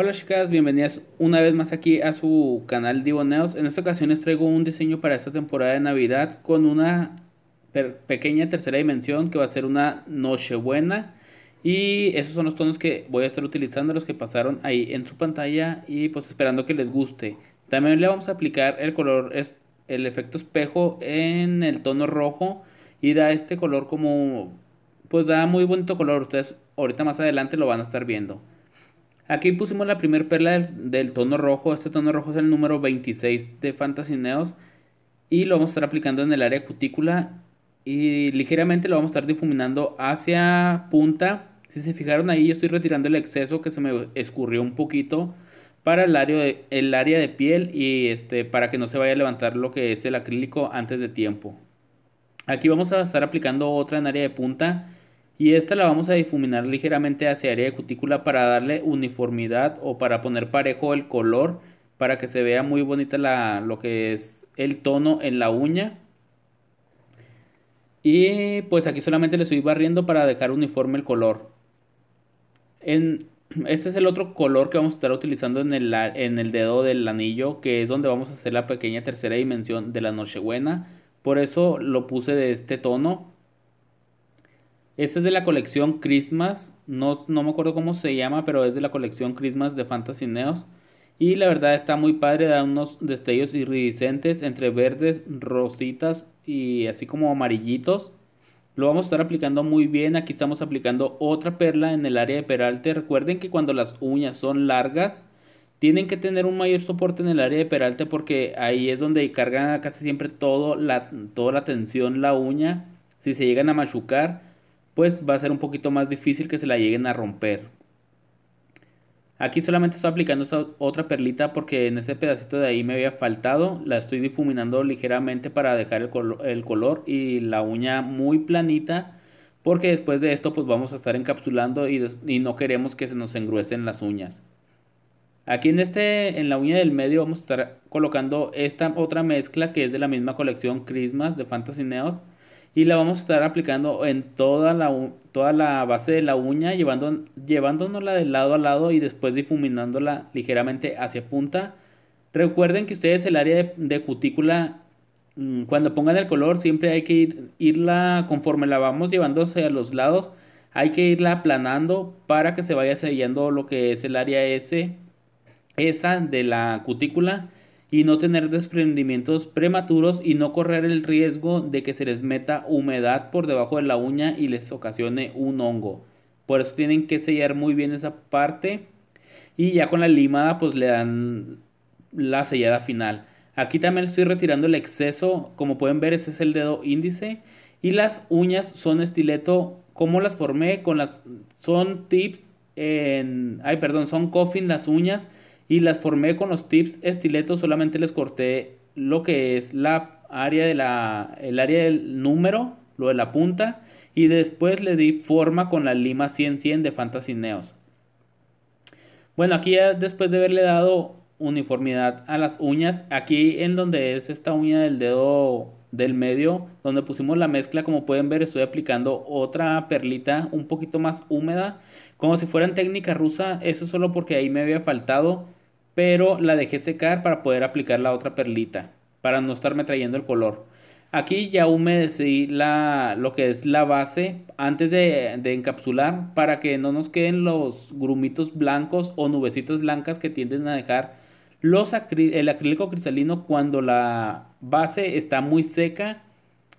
Hola chicas, bienvenidas una vez más aquí a su canal Divoneos. En esta ocasión les traigo un diseño para esta temporada de Navidad con una pequeña tercera dimensión que va a ser una Nochebuena. Y esos son los tonos que voy a estar utilizando, los que pasaron ahí en su pantalla y pues esperando que les guste. También le vamos a aplicar el color, el efecto espejo en el tono rojo y da este color como, pues da muy bonito color. Ustedes ahorita más adelante lo van a estar viendo. Aquí pusimos la primera perla del, tono rojo. Este tono rojo es el número 26 de Fantasineos. Y lo vamos a estar aplicando en el área cutícula. Y ligeramente lo vamos a estar difuminando hacia punta. Si se fijaron ahí, yo estoy retirando el exceso que se me escurrió un poquito para el área de, el área de piel y este, para que no se vaya a levantar lo que es el acrílico antes de tiempo. Aquí vamos a estar aplicando otra en área de punta y esta la vamos a difuminar ligeramente hacia área de cutícula para darle uniformidad o para poner parejo el color para que se vea muy bonita la, lo que es el tono en la uña y pues aquí solamente le estoy barriendo para dejar uniforme el color en, este es el otro color que vamos a estar utilizando en el, en el dedo del anillo que es donde vamos a hacer la pequeña tercera dimensión de la nochebuena por eso lo puse de este tono esta es de la colección Christmas, no, me acuerdo cómo se llama, pero es de la colección Christmas de Fantasy Neos. Y la verdad está muy padre, da unos destellos iridiscentes entre verdes, rositas y así como amarillitos. Lo vamos a estar aplicando muy bien, aquí estamos aplicando otra perla en el área de peralte. Recuerden que cuando las uñas son largas, tienen que tener un mayor soporte en el área de peralte porque ahí es donde cargan casi siempre todo la, toda la tensión la uña. Si se llegan a machucar, pues va a ser un poquito más difícil que se la lleguen a romper. Aquí solamente estoy aplicando esta otra perlita porque en ese pedacito de ahí me había faltado. La estoy difuminando ligeramente para dejar el, color y la uña muy planita. Porque después de esto pues vamos a estar encapsulando y, y, no queremos que se nos engruesen las uñas. Aquí en, este, en la uña del medio vamos a estar colocando esta otra mezcla que es de la misma colección Christmas de Fantasy Neos y la vamos a estar aplicando en toda la, toda la base de la uña, llevando, llevándonosla de lado a lado y después difuminándola ligeramente hacia punta. Recuerden que ustedes el área de, cutícula, mm, cuando pongan el color, siempre hay que ir, irla, conforme la vamos llevándose a los lados, hay que irla aplanando para que se vaya sellando lo que es el área esa de la cutícula y no tener desprendimientos prematuros y no correr el riesgo de que se les meta humedad por debajo de la uña y les ocasione un hongo. Por eso tienen que sellar muy bien esa parte y ya con la limada pues le dan la sellada final. Aquí también estoy retirando el exceso, como pueden ver ese es el dedo índice y las uñas son estileto como las formé con las son tips en ay perdón, son coffin las uñas y las formé con los tips estiletos, solamente les corté lo que es la área de la, el área del número, lo de la punta, y después le di forma con la lima 100-100 de Fantasy Neos. Bueno, aquí ya después de haberle dado uniformidad a las uñas, aquí en donde es esta uña del dedo del medio, donde pusimos la mezcla, como pueden ver, estoy aplicando otra perlita un poquito más húmeda, como si fuera en técnica rusa, eso solo porque ahí me había faltado pero la dejé secar para poder aplicar la otra perlita, para no estarme trayendo el color. Aquí ya humedecí la, lo que es la base antes de, encapsular para que no nos queden los grumitos blancos o nubecitas blancas que tienden a dejar los el acrílico cristalino cuando la base está muy seca.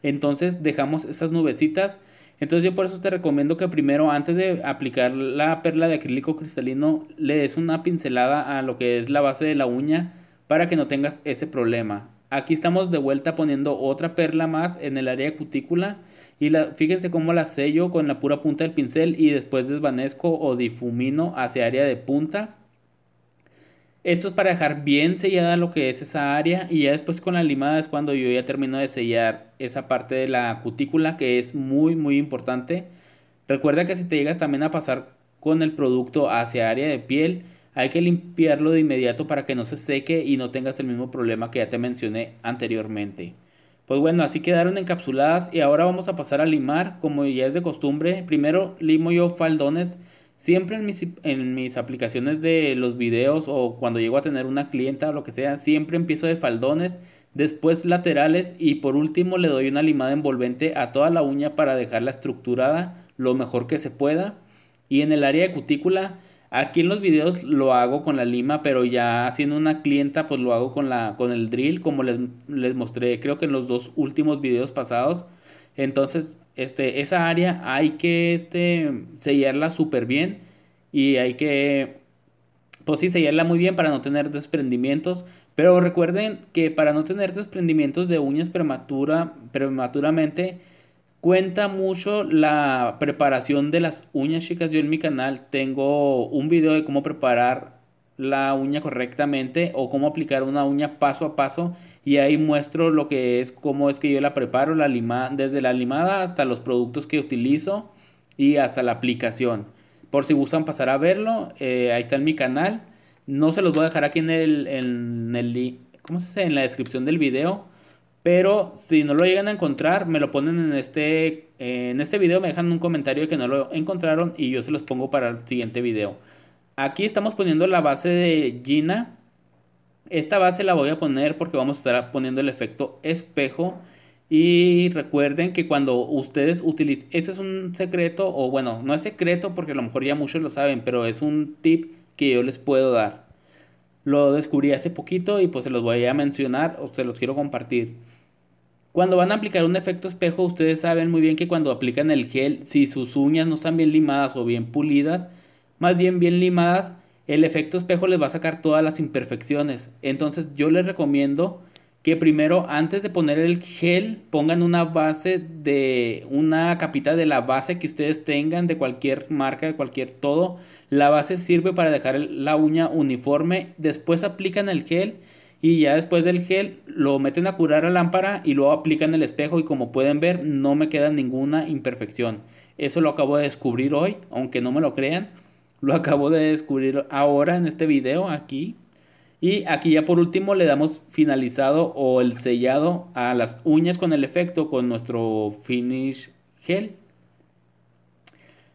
Entonces dejamos esas nubecitas entonces yo por eso te recomiendo que primero antes de aplicar la perla de acrílico cristalino le des una pincelada a lo que es la base de la uña para que no tengas ese problema. Aquí estamos de vuelta poniendo otra perla más en el área cutícula y fíjense cómo la sello con la pura punta del pincel y después desvanezco o difumino hacia área de punta esto es para dejar bien sellada lo que es esa área y ya después con la limada es cuando yo ya termino de sellar esa parte de la cutícula que es muy muy importante. Recuerda que si te llegas también a pasar con el producto hacia área de piel, hay que limpiarlo de inmediato para que no se seque y no tengas el mismo problema que ya te mencioné anteriormente. Pues bueno, así quedaron encapsuladas y ahora vamos a pasar a limar como ya es de costumbre. Primero limo yo faldones Siempre en mis, aplicaciones de los videos o cuando llego a tener una clienta o lo que sea, siempre empiezo de faldones, después laterales y por último le doy una limada envolvente a toda la uña para dejarla estructurada lo mejor que se pueda. Y en el área de cutícula, aquí en los videos lo hago con la lima, pero ya haciendo una clienta pues lo hago con, la, con el drill como les, les mostré creo que en los dos últimos videos pasados. Entonces, este, esa área hay que este, sellarla súper bien y hay que, pues sí, sellarla muy bien para no tener desprendimientos. Pero recuerden que para no tener desprendimientos de uñas prematura, prematuramente, cuenta mucho la preparación de las uñas, chicas. Yo en mi canal tengo un video de cómo preparar la uña correctamente o cómo aplicar una uña paso a paso y ahí muestro lo que es cómo es que yo la preparo la lima, desde la limada hasta los productos que utilizo y hasta la aplicación por si gustan pasar a verlo eh, ahí está en mi canal no se los voy a dejar aquí en el, en el ¿cómo en la descripción del video pero si no lo llegan a encontrar me lo ponen en este en este video me dejan un comentario de que no lo encontraron y yo se los pongo para el siguiente video Aquí estamos poniendo la base de Gina. Esta base la voy a poner porque vamos a estar poniendo el efecto espejo. Y recuerden que cuando ustedes utilicen, ese es un secreto, o bueno, no es secreto porque a lo mejor ya muchos lo saben, pero es un tip que yo les puedo dar. Lo descubrí hace poquito y pues se los voy a mencionar o se los quiero compartir. Cuando van a aplicar un efecto espejo, ustedes saben muy bien que cuando aplican el gel, si sus uñas no están bien limadas o bien pulidas, más bien bien limadas, el efecto espejo les va a sacar todas las imperfecciones. Entonces yo les recomiendo que primero antes de poner el gel pongan una base de una capita de la base que ustedes tengan de cualquier marca, de cualquier todo. La base sirve para dejar la uña uniforme, después aplican el gel y ya después del gel lo meten a curar a lámpara y luego aplican el espejo y como pueden ver no me queda ninguna imperfección. Eso lo acabo de descubrir hoy, aunque no me lo crean. Lo acabo de descubrir ahora en este video aquí. Y aquí ya por último le damos finalizado o el sellado a las uñas con el efecto con nuestro finish gel.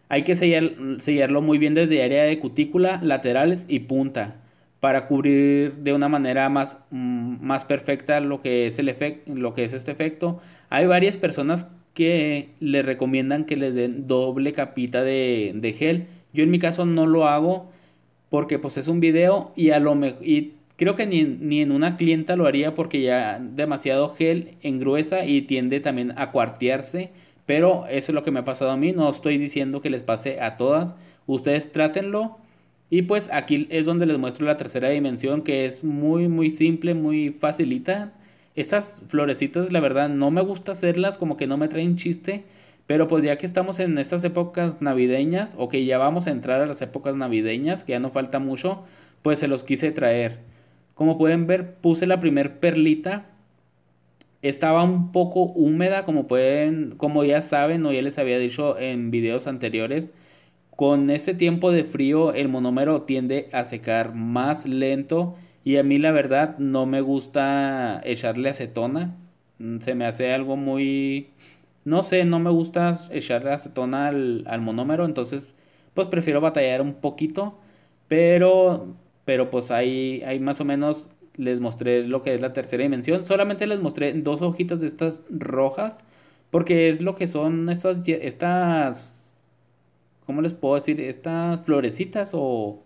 Hay que sellarlo muy bien desde área de cutícula, laterales y punta para cubrir de una manera más, mm, más perfecta lo que, es el efecto lo que es este efecto. Hay varias personas que le recomiendan que le den doble capita de, de gel yo en mi caso no lo hago porque pues es un video y a lo mejor... Y creo que ni, ni en una clienta lo haría porque ya demasiado gel engruesa y tiende también a cuartearse. Pero eso es lo que me ha pasado a mí. No estoy diciendo que les pase a todas. Ustedes trátenlo. Y pues aquí es donde les muestro la tercera dimensión que es muy muy simple, muy facilita. Esas florecitas la verdad no me gusta hacerlas, como que no me traen chiste. Pero pues ya que estamos en estas épocas navideñas o que ya vamos a entrar a las épocas navideñas, que ya no falta mucho, pues se los quise traer. Como pueden ver, puse la primer perlita. Estaba un poco húmeda, como pueden, como ya saben o ya les había dicho en videos anteriores. Con este tiempo de frío el monómero tiende a secar más lento y a mí la verdad no me gusta echarle acetona. Se me hace algo muy no sé, no me gusta echarle acetona al, al monómero, entonces pues prefiero batallar un poquito, pero, pero pues ahí, ahí más o menos les mostré lo que es la tercera dimensión. Solamente les mostré dos hojitas de estas rojas. Porque es lo que son estas, estas, ¿cómo les puedo decir? Estas florecitas o,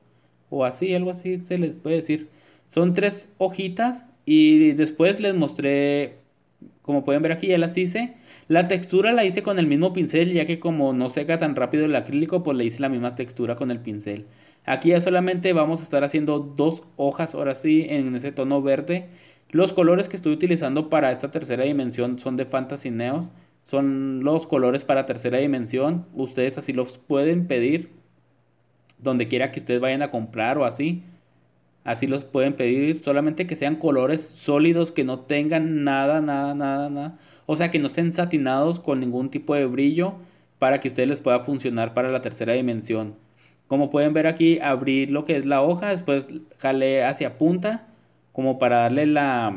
o así, algo así se les puede decir. Son tres hojitas y después les mostré como pueden ver aquí ya las hice. La textura la hice con el mismo pincel ya que como no seca tan rápido el acrílico pues le hice la misma textura con el pincel. Aquí ya solamente vamos a estar haciendo dos hojas ahora sí en ese tono verde. Los colores que estoy utilizando para esta tercera dimensión son de Fantasy Neos. Son los colores para tercera dimensión. Ustedes así los pueden pedir donde quiera que ustedes vayan a comprar o así. Así los pueden pedir, solamente que sean colores sólidos, que no tengan nada, nada, nada, nada. O sea, que no estén satinados con ningún tipo de brillo para que ustedes les pueda funcionar para la tercera dimensión. Como pueden ver aquí, abrir lo que es la hoja, después jalé hacia punta como para darle la,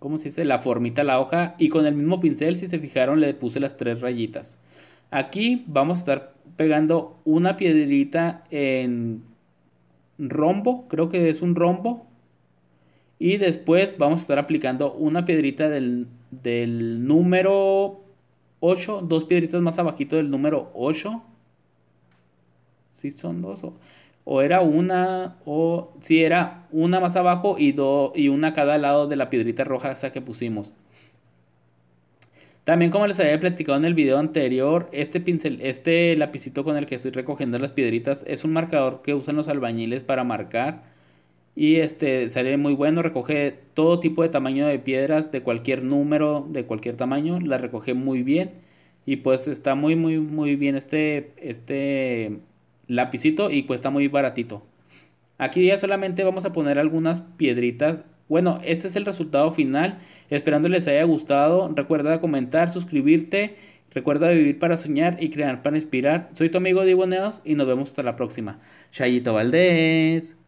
¿cómo se dice? La formita a la hoja y con el mismo pincel, si se fijaron, le puse las tres rayitas. Aquí vamos a estar pegando una piedrita en rombo, creo que es un rombo. Y después vamos a estar aplicando una piedrita del, número 8, dos piedritas más abajito del número 8. Si son dos o, era una o si era una más abajo y dos y una a cada lado de la piedrita roja esa que pusimos. También como les había platicado en el video anterior, este pincel, este lapicito con el que estoy recogiendo las piedritas es un marcador que usan los albañiles para marcar y este sale muy bueno, recoge todo tipo de tamaño de piedras, de cualquier número, de cualquier tamaño, la recoge muy bien y pues está muy muy muy bien este este lapicito y cuesta muy baratito. Aquí ya solamente vamos a poner algunas piedritas bueno, este es el resultado final. Esperando les haya gustado. Recuerda comentar, suscribirte. Recuerda vivir para soñar y crear para inspirar. Soy tu amigo Diboneos y nos vemos hasta la próxima. Chayito Valdés.